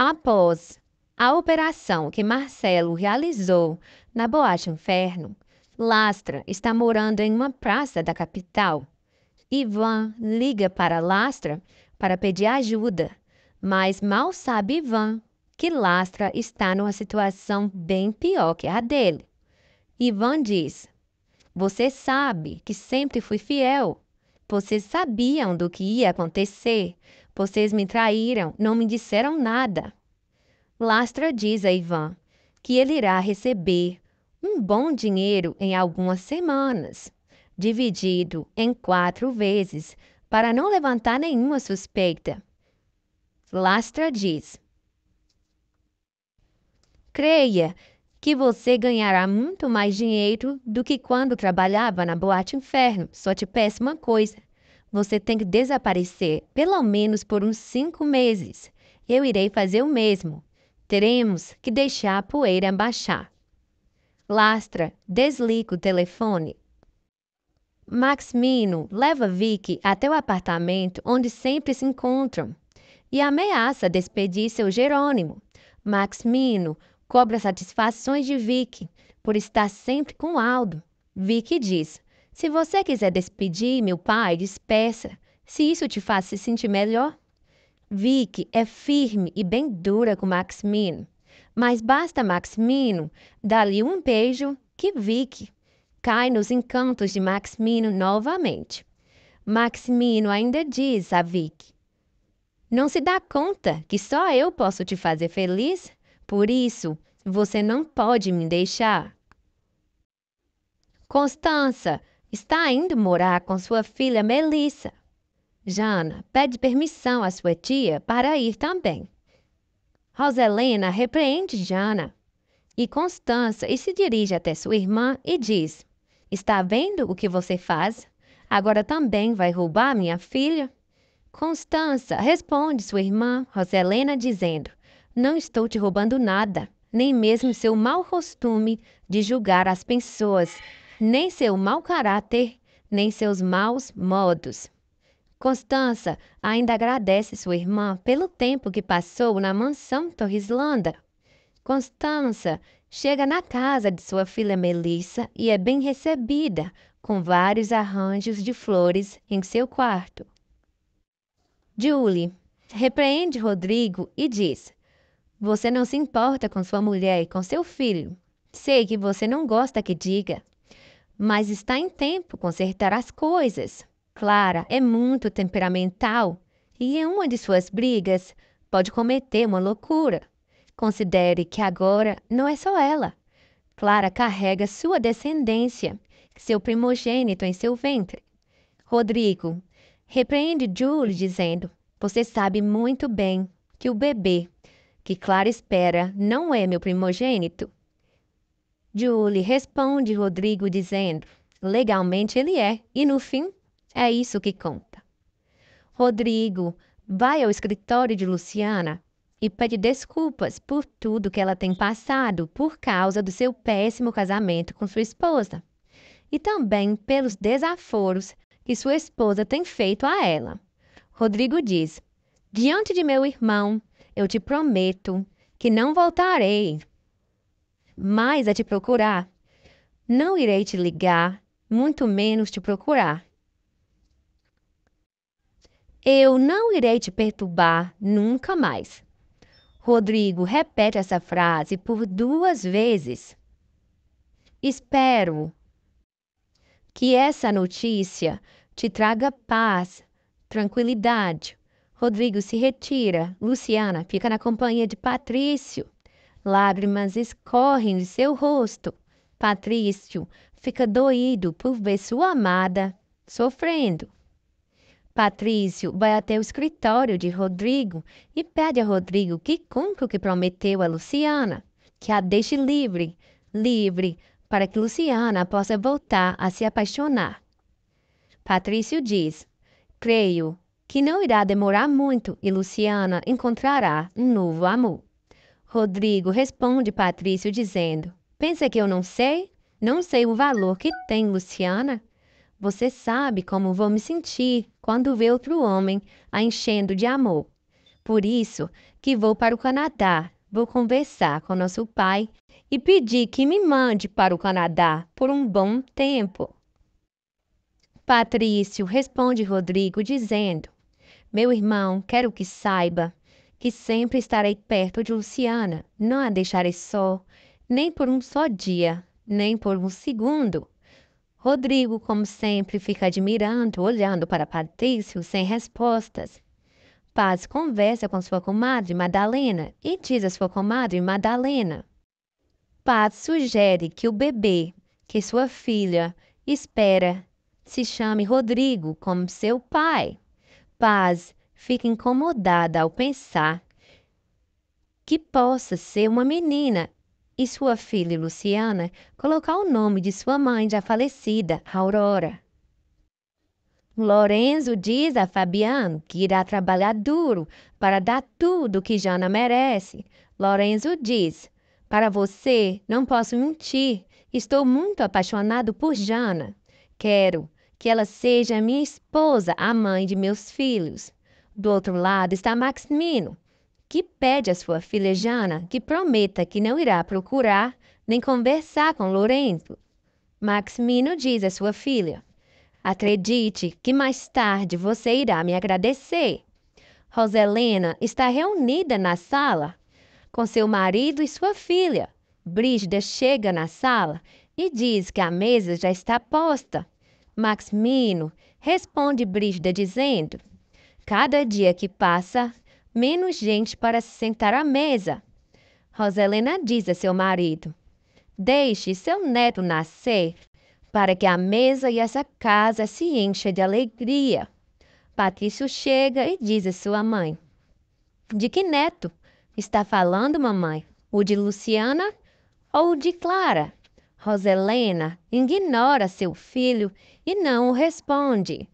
Após a operação que Marcelo realizou na Boate Inferno, Lastra está morando em uma praça da capital. Ivan liga para Lastra para pedir ajuda, mas mal sabe Ivan que Lastra está numa situação bem pior que a dele. Ivan diz: Você sabe que sempre fui fiel vocês sabiam do que ia acontecer. Vocês me traíram, não me disseram nada. Lastra diz a Ivan que ele irá receber um bom dinheiro em algumas semanas, dividido em quatro vezes, para não levantar nenhuma suspeita. Lastra diz: Creia que você ganhará muito mais dinheiro do que quando trabalhava na boate inferno. Só te peço uma coisa: você tem que desaparecer pelo menos por uns cinco meses. Eu irei fazer o mesmo. Teremos que deixar a poeira baixar. Lastra, desliga o telefone. Maximino leva Vicky até o apartamento onde sempre se encontram e ameaça despedir seu Jerônimo. Maximino cobra satisfações de Vic por estar sempre com Aldo. Vic diz: Se você quiser despedir meu pai, despeça. Se isso te faz se sentir melhor. Vic é firme e bem dura com Maximino, mas basta Maximino dar-lhe um beijo que Vic cai nos encantos de Maximino novamente. Maximino ainda diz a Vic: Não se dá conta que só eu posso te fazer feliz? Por isso, você não pode me deixar. Constança está indo morar com sua filha Melissa. Jana pede permissão à sua tia para ir também. Roselena repreende Jana e Constança e se dirige até sua irmã e diz: Está vendo o que você faz? Agora também vai roubar minha filha? Constança responde sua irmã Roselena dizendo: não estou te roubando nada, nem mesmo seu mau costume de julgar as pessoas, nem seu mau caráter, nem seus maus modos. Constança ainda agradece sua irmã pelo tempo que passou na mansão Torrislanda. Constança chega na casa de sua filha Melissa e é bem recebida, com vários arranjos de flores em seu quarto. Julie repreende Rodrigo e diz: você não se importa com sua mulher e com seu filho. Sei que você não gosta que diga, mas está em tempo consertar as coisas. Clara é muito temperamental e em uma de suas brigas pode cometer uma loucura. Considere que agora não é só ela. Clara carrega sua descendência, seu primogênito em seu ventre. Rodrigo repreende Julie dizendo: Você sabe muito bem que o bebê que Clara espera não é meu primogênito? Julie responde Rodrigo dizendo: legalmente ele é, e no fim, é isso que conta. Rodrigo vai ao escritório de Luciana e pede desculpas por tudo que ela tem passado por causa do seu péssimo casamento com sua esposa e também pelos desaforos que sua esposa tem feito a ela. Rodrigo diz: Diante de meu irmão, eu te prometo que não voltarei mais a te procurar. Não irei te ligar, muito menos te procurar. Eu não irei te perturbar nunca mais. Rodrigo repete essa frase por duas vezes. Espero que essa notícia te traga paz, tranquilidade, Rodrigo se retira. Luciana fica na companhia de Patrício. Lágrimas escorrem de seu rosto. Patrício fica doído por ver sua amada sofrendo. Patrício vai até o escritório de Rodrigo e pede a Rodrigo que cumpra o que prometeu a Luciana, que a deixe livre, livre, para que Luciana possa voltar a se apaixonar. Patrício diz: Creio que não irá demorar muito e Luciana encontrará um novo amor. Rodrigo responde Patrício dizendo: Pensa que eu não sei? Não sei o valor que tem, Luciana. Você sabe como vou me sentir quando ver outro homem a enchendo de amor. Por isso que vou para o Canadá, vou conversar com nosso pai e pedir que me mande para o Canadá por um bom tempo. Patrício responde Rodrigo dizendo: meu irmão, quero que saiba que sempre estarei perto de Luciana, não a deixarei só, nem por um só dia, nem por um segundo. Rodrigo, como sempre, fica admirando, olhando para Patrício sem respostas. Paz conversa com sua comadre Madalena e diz a sua comadre Madalena. Paz sugere que o bebê que sua filha espera se chame Rodrigo como seu pai. Paz fica incomodada ao pensar que possa ser uma menina e sua filha Luciana colocar o nome de sua mãe já falecida, Aurora. Lorenzo diz a Fabiano que irá trabalhar duro para dar tudo o que Jana merece. Lorenzo diz: Para você, não posso mentir. Estou muito apaixonado por Jana. Quero que ela seja a minha esposa, a mãe de meus filhos. Do outro lado está Maximino, que pede à sua filha Jana que prometa que não irá procurar nem conversar com Lourenço. Maximino diz à sua filha: Acredite que mais tarde você irá me agradecer. Roselena está reunida na sala com seu marido e sua filha. Brígida chega na sala e diz que a mesa já está posta Maximino, responde Brígida dizendo: Cada dia que passa, menos gente para se sentar à mesa. Roselena diz a seu marido: Deixe seu neto nascer, para que a mesa e essa casa se encha de alegria. Patrício chega e diz a sua mãe: De que neto está falando, mamãe? O de Luciana ou o de Clara? Roselena ignora seu filho e não o responde.